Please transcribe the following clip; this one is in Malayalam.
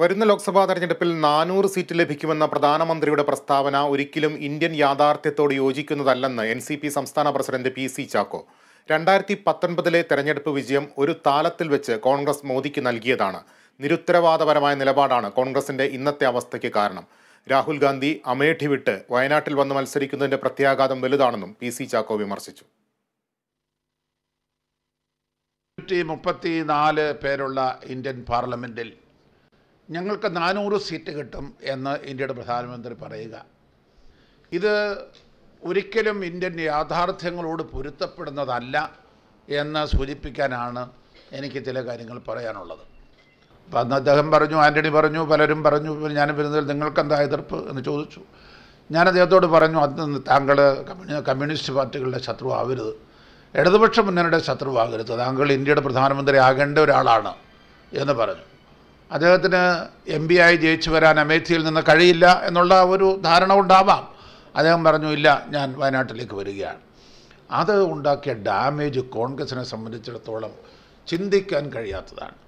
വരുന്ന ലോക്സഭാ തെരഞ്ഞെടുപ്പിൽ നാനൂറ് സീറ്റ് ലഭിക്കുമെന്ന പ്രധാനമന്ത്രിയുടെ പ്രസ്താവന ഒരിക്കലും ഇന്ത്യൻ യാഥാർത്ഥ്യത്തോട് യോജിക്കുന്നതല്ലെന്ന് എൻ സി പി സംസ്ഥാന പ്രസിഡന്റ് പി സി ചാക്കോ രണ്ടായിരത്തി പത്തൊൻപതിലെ തെരഞ്ഞെടുപ്പ് വിജയം ഒരു താലത്തിൽ വെച്ച് കോൺഗ്രസ് മോദിക്ക് നൽകിയതാണ് നിരുത്തരവാദപരമായ നിലപാടാണ് കോൺഗ്രസിന്റെ ഇന്നത്തെ അവസ്ഥയ്ക്ക് കാരണം രാഹുൽ ഗാന്ധി അമേഠി വിട്ട് വയനാട്ടിൽ വന്ന് മത്സരിക്കുന്നതിന്റെ പ്രത്യാഘാതം വലുതാണെന്നും പി സി ചാക്കോ വിമർശിച്ചു മുപ്പത്തിനാല് പേരുള്ള ഇന്ത്യൻ പാർലമെന്റിൽ ഞങ്ങൾക്ക് നാനൂറ് സീറ്റ് കിട്ടും എന്ന് ഇന്ത്യയുടെ പ്രധാനമന്ത്രി പറയുക ഇത് ഒരിക്കലും ഇന്ത്യൻ യാഥാർത്ഥ്യങ്ങളോട് പൊരുത്തപ്പെടുന്നതല്ല എന്ന് സൂചിപ്പിക്കാനാണ് എനിക്ക് ചില കാര്യങ്ങൾ പറയാനുള്ളത് അപ്പം അന്ന് അദ്ദേഹം പറഞ്ഞു ആൻ്റണി പറഞ്ഞു പലരും പറഞ്ഞു ഞാൻ വരുന്നതിൽ നിങ്ങൾക്ക് എന്താ എതിർപ്പ് എന്ന് ചോദിച്ചു ഞാൻ അദ്ദേഹത്തോട് പറഞ്ഞു അന്ന് താങ്കൾ കമ്മ്യൂണിസ്റ്റ് പാർട്ടികളുടെ ശത്രുവാകരുത് ആവരുത് ഇടതുപക്ഷ മുന്നണിയുടെ ശത്രുവാകരുത് താങ്കൾ ഇന്ത്യയുടെ പ്രധാനമന്ത്രി ആകേണ്ട ഒരാളാണ് എന്ന് പറഞ്ഞു അദ്ദേഹത്തിന് എം പി ആയി ജയിച്ചു വരാൻ അമേഠിയിൽ നിന്ന് കഴിയില്ല എന്നുള്ള ഒരു ധാരണ ഉണ്ടാവാം അദ്ദേഹം പറഞ്ഞു ഇല്ല ഞാൻ വയനാട്ടിലേക്ക് വരികയാണ് അത് ഉണ്ടാക്കിയ ഡാമേജ് കോൺഗ്രസിനെ സംബന്ധിച്ചിടത്തോളം ചിന്തിക്കാൻ കഴിയാത്തതാണ്